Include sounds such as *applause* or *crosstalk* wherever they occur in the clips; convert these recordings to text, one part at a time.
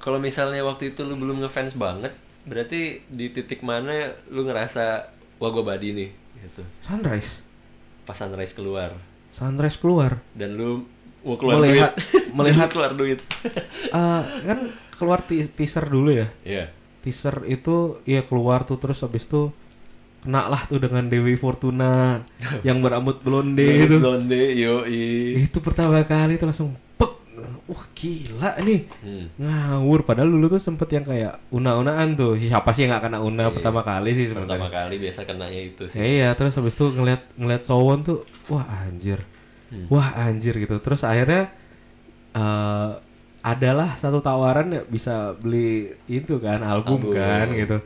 kalau misalnya waktu itu lu belum ngefans banget berarti di titik mana lu ngerasa wah gue badi nih gitu sunrise pas sunrise keluar sunrise keluar dan lu mau keluar melihat duit. *laughs* melihat keluar duit uh, *laughs* kan keluar teaser dulu ya Iya yeah. teaser itu ya keluar tuh terus habis tuh kena lah tuh dengan Dewi Fortuna *laughs* yang berambut blonde itu. Blonde, yo Itu pertama kali tuh langsung wah gila nih hmm. ngawur padahal dulu tuh sempet yang kayak una-unaan tuh siapa sih yang gak kena una iya, pertama kali sih sebenarnya pertama kali biasa kena itu sih iya terus habis itu ngeliat ngeliat Sowon tuh wah anjir hmm. wah anjir gitu terus akhirnya uh, adalah satu tawaran ya bisa beli itu kan album, album. kan gitu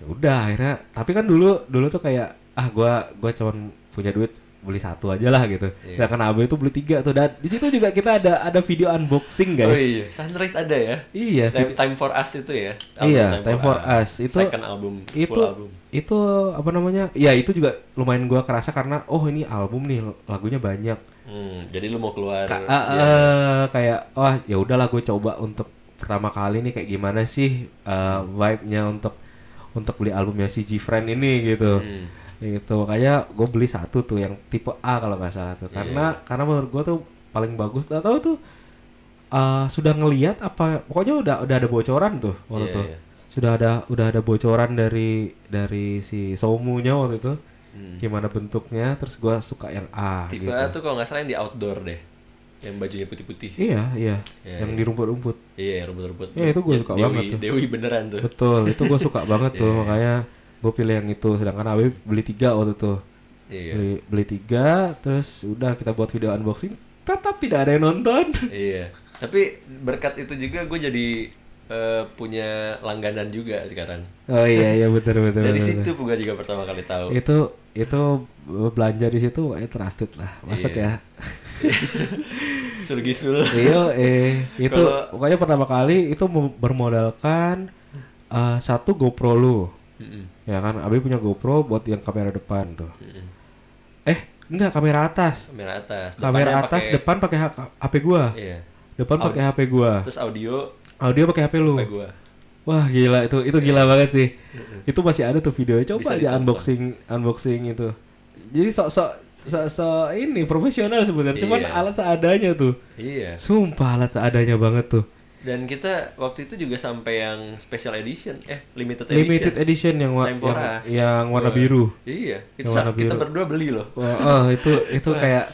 ya udah akhirnya tapi kan dulu dulu tuh kayak ah gue gue cuman punya duit beli satu aja lah gitu. Yeah. Sedangkan Abe itu beli tiga tuh. Dan di situ juga kita ada ada video unboxing guys. Oh iya, sunrise ada ya. Iya. Time, time for us itu ya. Album iya, time, time for, for us. itu. Second album. Itu full album. itu apa namanya? Ya itu juga lumayan gua kerasa karena oh ini album nih lagunya banyak. Hmm, jadi lu mau keluar. Ka ya. uh, kayak wah oh, ya udahlah gue coba untuk pertama kali nih kayak gimana sih uh, vibe-nya untuk untuk beli albumnya si G-Friend ini gitu. Hmm gitu makanya gue beli satu tuh yang tipe A kalau nggak salah tuh iya, karena yeah. karena menurut gue tuh paling bagus tau tuh uh, sudah ngelihat apa pokoknya udah udah ada bocoran tuh waktu yeah, itu iya. yeah. sudah ada udah ada bocoran dari dari si somunya waktu itu hmm. gimana bentuknya terus gue suka yang A tipe gitu. A tuh kalau nggak salah yang di outdoor deh yang bajunya putih-putih iya iya yeah, yang yeah. di rumput-rumput iya yeah, rumput-rumput ya itu gue suka Dewi, banget tuh Dewi beneran tuh betul itu gue suka banget tuh *laughs* iya, makanya gue pilih yang itu sedangkan Abi beli tiga waktu itu iya. beli, beli tiga terus udah kita buat video unboxing tetap tidak ada yang nonton iya tapi berkat itu juga gue jadi uh, punya langganan juga sekarang oh iya iya betul betul dari betul, situ gue juga pertama kali tahu itu itu belanja di situ kayak trusted lah masuk iya. ya *laughs* sul iya eh itu Kalo... pokoknya pertama kali itu bermodalkan uh, satu GoPro lu Mm-hmm. Ya kan, Abi punya GoPro buat yang kamera depan tuh. Mm-hmm. Eh, enggak kamera atas. Kamera atas. Depan kamera atas pake... depan pakai HP gua. Iya. Depan pakai HP gua. Terus audio audio pakai HP lu. HP gua. Wah, gila itu. Itu gila iya. banget sih. Mm-hmm. Itu masih ada tuh videonya. Coba Bisa aja ditonton. unboxing unboxing itu. Jadi sok-sok so, so ini profesional sebenarnya, iya. cuman alat seadanya tuh. Iya. Sumpah alat seadanya banget tuh dan kita waktu itu juga sampai yang special edition eh limited edition limited edition yang wa yang, yang warna iya. biru iya itu warna biru. kita berdua beli loh Wah, oh, oh, itu itu kayak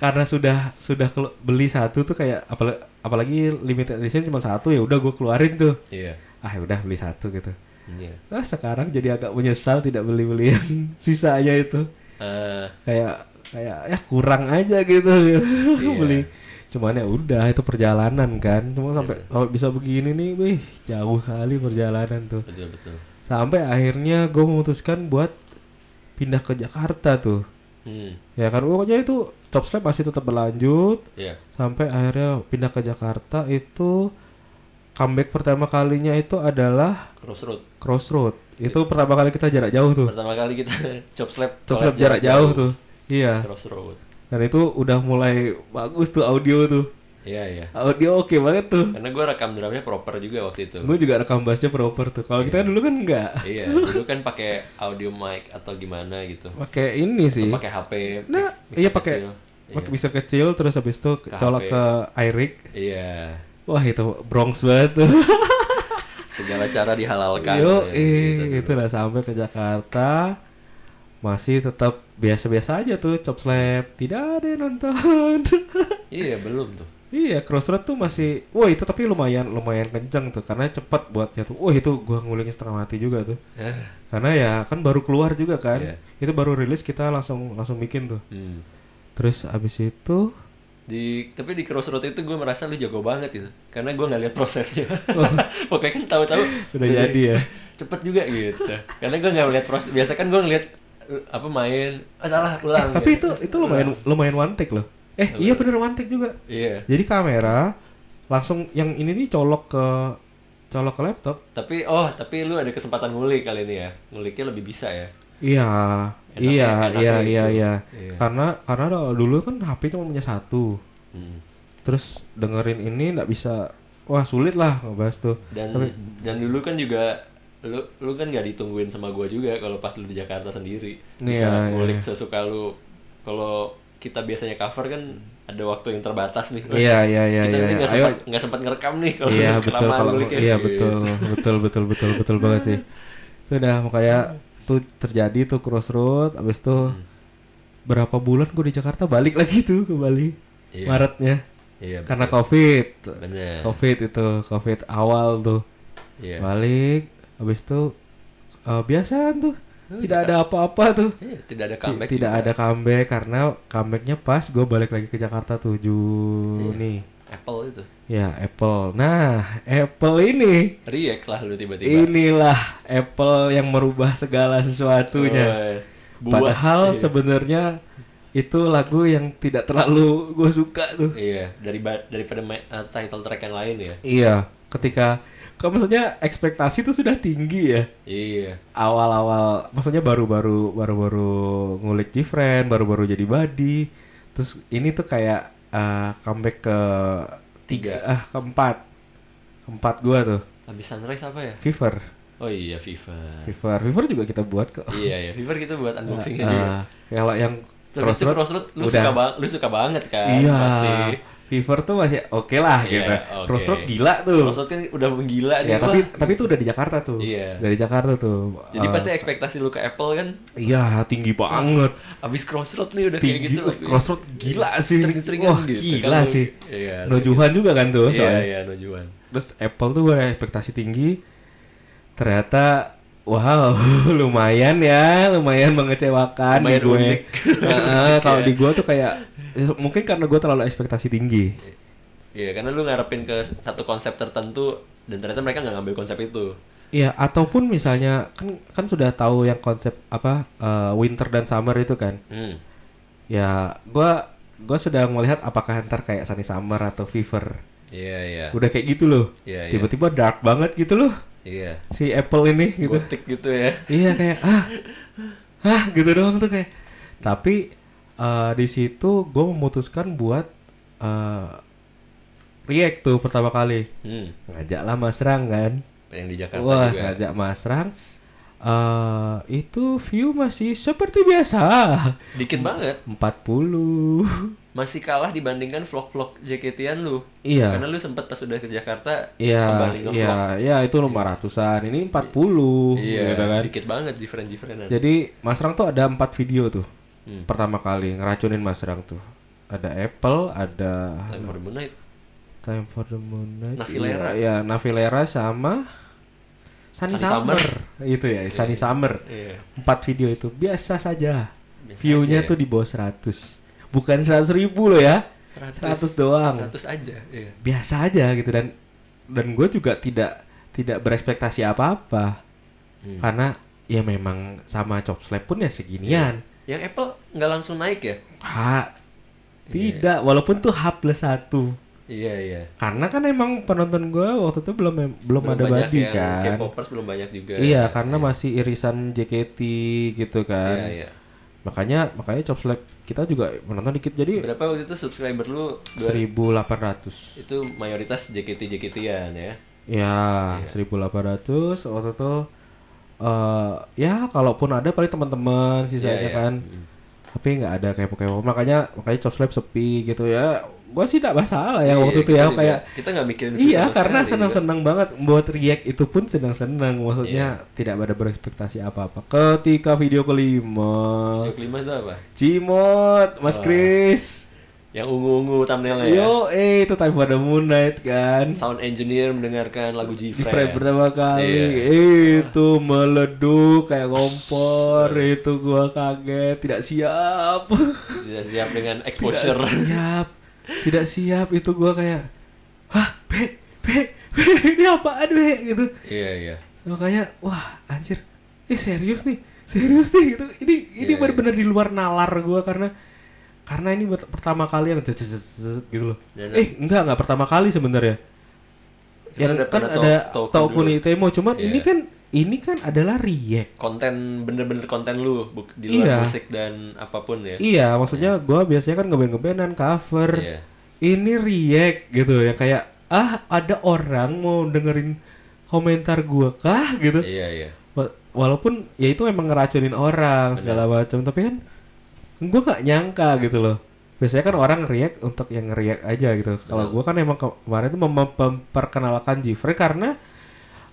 karena sudah sudah beli satu tuh kayak apalagi, apalagi limited edition cuma satu ya udah gue keluarin tuh yeah. ah ya udah beli satu gitu yeah. Iya. nah sekarang jadi agak menyesal tidak beli beli yang *laughs* sisanya itu uh. kayak kayak ya kurang aja gitu, gitu. *laughs* Iya. Yeah. beli cuman ya udah itu perjalanan kan cuma iya, sampai iya. kalau bisa begini nih wih jauh kali perjalanan tuh betul betul sampai akhirnya gue memutuskan buat pindah ke Jakarta tuh hmm. ya kan pokoknya itu top slap masih tetap berlanjut yeah. sampai akhirnya pindah ke Jakarta itu comeback pertama kalinya itu adalah crossroad crossroad iya. itu yeah. pertama kali kita jarak jauh tuh pertama kali kita chop *laughs* slap chop slap jarak, jarak jauh, jauh tuh iya crossroad dan itu udah mulai bagus tuh audio tuh. Iya iya. Audio oke okay banget tuh. Karena gue rekam drumnya proper juga waktu itu. Gue juga rekam bassnya proper tuh. Kalau iya. kita dulu kan enggak. Iya. *laughs* Dulu kan pakai audio mic atau gimana gitu. Pakai ini atau sih. Pakai HP. Nah, iya pakai. Pakai bisa kecil terus habis itu ke colok ke iRig. Iya. Wah itu Bronx banget tuh. *laughs* Segala cara dihalalkan. Yo, ya, eh, gitu, gitu. sampai ke Jakarta masih tetap biasa-biasa aja tuh chop slap tidak ada yang nonton *laughs* iya belum tuh Iya, Crossroad tuh masih, wah itu tapi lumayan lumayan kenceng tuh karena cepat buatnya tuh. Wah itu gua ngulingin setengah mati juga tuh. Yeah. Karena ya kan baru keluar juga kan. Yeah. Itu baru rilis kita langsung langsung bikin tuh. Hmm. Terus abis itu di tapi di Crossroad itu gue merasa lu jago banget gitu karena gua nggak lihat prosesnya oh. *laughs* pokoknya kan tahu-tahu udah jadi ya *laughs* cepet juga gitu karena gue nggak melihat proses biasa kan gue ngeliat apa main oh, salah pulang Eh, tapi gitu. itu itu lumayan lumayan one take loh. Eh Lalu. iya bener one take juga. Iya. Jadi kamera langsung yang ini nih colok ke colok ke laptop. Tapi oh tapi lu ada kesempatan ngulik kali ini ya. Nguliknya lebih bisa ya. Iya. Enak, iya, ya, enak iya, ya iya, iya, iya. Karena karena dulu kan HP cuma punya satu. Hmm. Terus dengerin ini nggak bisa wah sulit lah ngebahas tuh. Dan Tapi, dan dulu kan juga lu lu kan gak ditungguin sama gue juga kalau pas lu di Jakarta sendiri bisa yeah, iya. ngulik yeah. sesuka lu kalau kita biasanya cover kan ada waktu yang terbatas nih yeah, yeah, yeah, kita yeah, iya, iya. nggak yeah. sempat nggak sempat ngerekam nih kalau yeah, *laughs* betul, kalau, iya betul betul betul betul betul banget sih itu udah makanya tuh terjadi tuh crossroad abis tuh hmm. berapa bulan gue di Jakarta balik lagi tuh ke Bali yeah. Maretnya Iya, karena betul. covid Bener. covid itu covid awal tuh yeah. balik habis itu uh, eh, biasa tuh oh, tidak, tidak ada apa-apa tuh. Eh, tidak ada comeback. Tidak juga. ada comeback karena comebacknya pas gue balik lagi ke Jakarta tuh Juni. Iya, Apple itu. Ya Apple. Nah Apple ini. React lah lu tiba-tiba. Inilah Apple yang merubah segala sesuatunya. Oh, iya. buat, Padahal iya. sebenarnya itu lagu yang tidak terlalu gue suka tuh. Iya dari daripada uh, title track yang lain ya. Iya ketika kamu maksudnya ekspektasi itu sudah tinggi ya? Iya. Awal-awal, maksudnya baru-baru baru-baru ngulik Jifren, baru-baru jadi body, Terus ini tuh kayak uh, comeback ke tiga, ah keempat, keempat gua tuh. Habis sunrise apa ya? Fever. Oh iya Fever. Fever, Fever juga kita buat kok. Iya iya Fever kita buat unboxing uh, aja. Uh, kalau yang Terus Crossroad, Crossroad lu udah. suka lu suka banget kan iya. pasti. Fever tuh masih oke okay lah yeah, gitu. Okay. Crossroad gila tuh. Crossroad kan udah menggila yeah, gitu tapi tapi itu udah di Jakarta tuh. Iya. Yeah. Dari Jakarta tuh. Jadi uh, pasti ekspektasi lu ke Apple kan? Iya, tinggi banget. Abis Crossroad nih udah tinggi, kayak gitu. Crossroad gila iya, sih. Sering-sering Wah, gitu. gila kan sih. Iya, nojuhan juga kan tuh iya, soalnya. Iya, iya, nojuhan. Terus Apple tuh gue ekspektasi tinggi. Ternyata Wow, *laughs* lumayan ya, lumayan mengecewakan lumayan di gue. Nah, kalau *laughs* di gue tuh kayak mungkin karena gue terlalu ekspektasi tinggi iya, iya karena lu ngarepin ke satu konsep tertentu dan ternyata mereka nggak ngambil konsep itu Iya, ataupun misalnya kan kan sudah tahu yang konsep apa uh, winter dan summer itu kan. Hmm. Ya, gue gua sudah melihat apakah ntar kayak sunny summer atau fever. Iya, yeah, iya. Yeah. Udah kayak gitu loh. Yeah, iya. Tiba-tiba yeah. dark banget gitu loh. Iya. Yeah. Si Apple ini gitu. Gotik gitu ya. iya kayak ah. Ah gitu doang tuh kayak. Tapi uh, di situ gue memutuskan buat uh, react tuh pertama kali hmm. lah Mas Rang kan yang di Jakarta Wah, juga ngajak Mas Rang Uh, itu view masih seperti biasa. Dikit banget. 40. Masih kalah dibandingkan vlog-vlog JKT-an lu. Iya. Karena lu sempat pas udah ke Jakarta iya, kembali Iya, iya itu 500 iya. ratusan. Ini 40. Iya, gitu kan. dikit banget different different Jadi Mas Rang tuh ada empat video tuh hmm. pertama kali ngeracunin Mas Rang tuh. Ada Apple, ada Time for the Moonlight. Time for the Moonlight. Navilera. Iya, ya, Navilera sama Sunny, Sunny Summer. Summer. Itu ya, yeah. Sunny Summer. Yeah. Empat video itu biasa saja. viewnya View-nya tuh ya. di bawah 100. Bukan 100 ribu loh ya. 100, 100 doang. 100 aja, yeah. Biasa aja gitu dan dan gue juga tidak tidak berekspektasi apa-apa. Hmm. Karena ya memang sama job pun ya seginian. Yeah yang Apple nggak langsung naik ya? Ha, tidak. Yeah. Walaupun tuh H plus satu. Iya iya. Karena kan emang penonton gue waktu itu belum belum, belum ada Bati ya, kan. K-popers belum banyak juga. Iya, iya. karena yeah. masih irisan JKT gitu kan. Iya iya. Makanya makanya Chop kita juga menonton dikit jadi. Berapa waktu itu subscriber lu? 1800. Itu mayoritas JKT JKT-an ya. Ya, yeah. 1800 waktu itu uh, ya kalaupun ada paling teman-teman sih yeah, yeah. Iya. kan mm. tapi nggak ada kayak pokoknya makanya makanya chop slap sepi gitu ya gue sih tidak masalah ya yeah, waktu itu ya juga, kayak kita nggak mikirin iya karena senang senang banget buat react itu pun senang senang maksudnya yeah. tidak ada berekspektasi apa-apa ketika video kelima video kelima itu apa Cimot Mas oh. Chris yang ungu-ungu thumbnailnya ya? Yo, eh itu Time for the Moon Night kan. Sound engineer mendengarkan lagu G Frame pertama kali. yeah. Eh, itu meleduk kayak kompor. itu gua kaget, tidak siap. Tidak siap dengan exposure. Tidak siap. Tidak siap itu gua kayak hah, be, be, be, ini apaan be gitu. Iya, iya. sama kayak wah, anjir. Ini serius nih. Serius nih gitu. Ini ini iya, iya. benar-benar di luar nalar gua karena karena ini pertama kali yang jajajajajaj gitu loh. eh enggak enggak pertama kali sebenarnya. Yang ada kan ada Taokuni Itemo cuman yeah. ini kan ini kan adalah react konten bener-bener konten lu di luar iya. musik dan apapun ya. Iya, maksudnya yeah. gua biasanya kan ngeband-ngebandan cover. Yeah. Ini react gitu ya kayak ah ada orang mau dengerin komentar gua kah gitu. Iya, yeah, iya. Yeah. Walaupun ya itu emang ngeracunin orang segala macam tapi kan gue gak nyangka gitu loh biasanya kan orang react untuk yang react aja gitu kalau gue kan emang kemarin itu mem memperkenalkan Jeffrey karena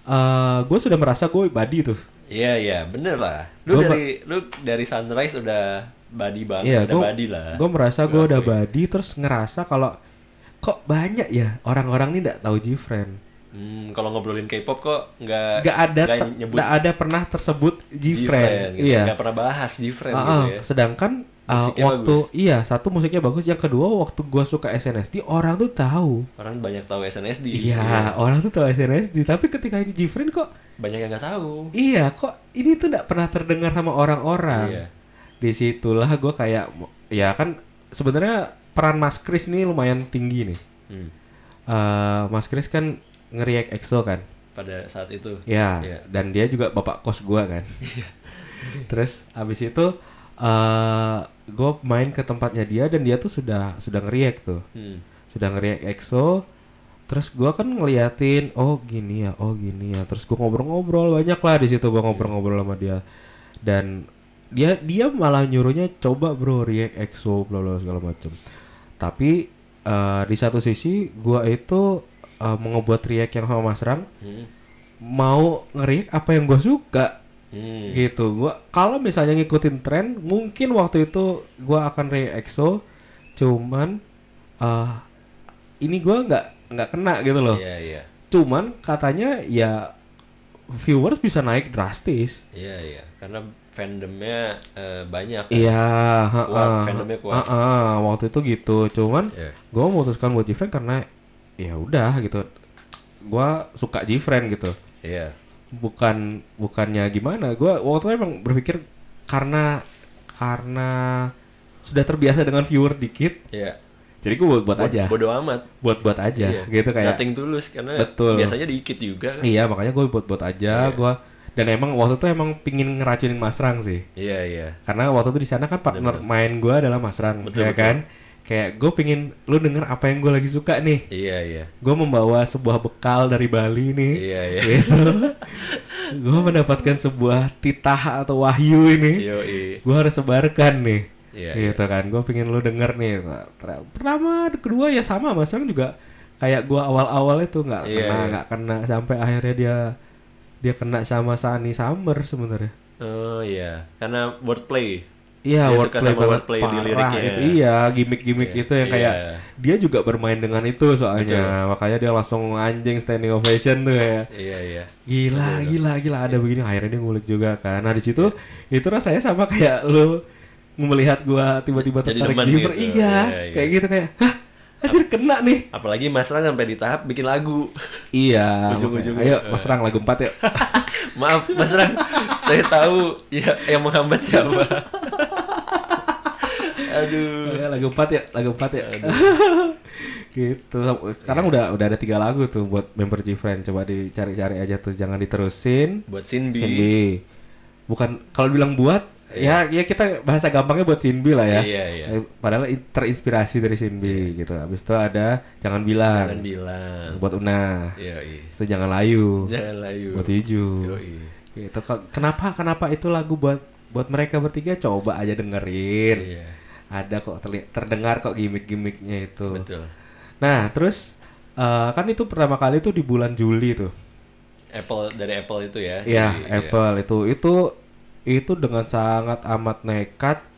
uh, eh, gue sudah merasa gue body tuh iya yeah, iya yeah, bener lah lu gua dari lu dari sunrise udah body banget yeah, udah gua, body lah gue merasa gue udah body terus ngerasa kalau kok banyak ya orang-orang ini nggak tahu Jeffrey Hmm, kalau ngobrolin K-pop kok nggak nggak ada nggak ada pernah tersebut Jfriend, gitu. iya nggak pernah bahas Jfriend uh -uh. gitu ya. Sedangkan uh, waktu bagus. iya satu musiknya bagus yang kedua waktu gua suka SNSD orang tuh tahu orang banyak tahu SNSD iya ya. orang tuh tahu SNSD tapi ketika ini Jifrin kok banyak yang nggak tahu iya kok ini tuh nggak pernah terdengar sama orang-orang iya. disitulah gua kayak ya kan sebenarnya peran Mas Kris nih lumayan tinggi nih hmm. uh, Mas Kris kan ngeriak EXO kan pada saat itu ya, ya dan dia juga bapak kos gua kan iya. terus abis itu uh, eh, gue main ke tempatnya dia dan dia tuh sudah sudah ngeriak tuh hmm. sudah ngeriak EXO terus gue kan ngeliatin oh gini ya oh gini ya terus gue ngobrol-ngobrol banyak lah di situ gue ngobrol-ngobrol sama dia dan dia dia malah nyuruhnya coba bro react EXO bla bla segala macem tapi uh, di satu sisi gue itu uh, mau ngebuat react yang sama Mas Rang hmm. mau ngeriak apa yang gue suka Hmm. Gitu. Gua kalau misalnya ngikutin tren, mungkin waktu itu gua akan re cuman uh, ini gua nggak nggak kena gitu loh. Iya, iya. Cuman katanya ya viewers bisa naik drastis. Iya, iya. Karena fandomnya uh, banyak. Kan. Iya, kuat, uh, fandomnya kuat. Uh, uh, waktu itu gitu. Cuman yeah. gua memutuskan buat different karena ya udah gitu. gua suka different gitu. Iya. Yeah bukan bukannya gimana gue waktu itu emang berpikir karena karena sudah terbiasa dengan viewer dikit yeah. jadi gue buat buat aja bodo amat buat buat aja yeah. gitu kayak nothing tulus karena betul. biasanya dikit juga kan? iya makanya gue buat buat aja yeah. gue dan emang waktu itu emang pingin ngeracunin Mas Rang sih. Iya, iya. Karena waktu itu di sana kan partner main gue adalah Mas Rang, betul, ya betul. kan? kayak gue pingin lu denger apa yang gue lagi suka nih iya iya gue membawa sebuah bekal dari Bali nih iya iya gitu. gue mendapatkan sebuah titah atau wahyu ini Iya iya. gue harus sebarkan nih iya, gitu iya. kan gue pingin lu denger nih pertama kedua ya sama mas kan juga kayak gue awal-awal itu nggak iya, kena iya. nggak iya. kena sampai akhirnya dia dia kena sama Sani Summer sebenarnya oh iya karena wordplay Iya, iya wordplay suka sama wordplay parah di liriknya. Itu. Ya. Iya, gimmick-gimmick yeah. itu yang kayak iya. dia juga bermain dengan itu soalnya. Yeah. Makanya dia langsung anjing standing ovation tuh ya. Iya, iya. Gila, yeah. gila, gila ada yeah. begini akhirnya dia ngulik juga kan. Nah, di situ yeah. itu rasanya sama kayak lu melihat gua tiba-tiba tertarik Gitu. Iya, iya, yeah. kayak iya. gitu kayak, "Hah, Anjir kena nih. Apalagi Mas Rang sampai di tahap bikin lagu. Iya. Ujung-ujung. Ayo Mas Rang lagu 4 ya. *laughs* Maaf Mas Rang, saya tahu ya yang menghambat siapa. *laughs* Aduh. Ya, lagu empat ya, lagu empat ya. *laughs* gitu. Sekarang ya. udah udah ada tiga lagu tuh buat member G-Friend. Coba dicari-cari aja tuh, jangan diterusin. Buat Sinbi. Sinbi. Bukan kalau bilang buat iya. ya ya kita bahasa gampangnya buat Sinbi lah ya. Iya, iya. Eh, padahal terinspirasi dari Sinbi ya. gitu. Abis itu ada jangan bilang. Jangan bilang. Buat Una. Iya, iya. Itu jangan layu. Jangan layu. Buat Iju. Iya, Gitu. Kenapa kenapa itu lagu buat buat mereka bertiga coba aja dengerin. Iya ada kok terdengar kok gimmick-gimmicknya itu. Betul. Nah, terus uh, kan itu pertama kali tuh di bulan Juli tuh. Apple dari Apple itu ya. Iya, iya. Apple ya. itu itu itu dengan sangat amat nekat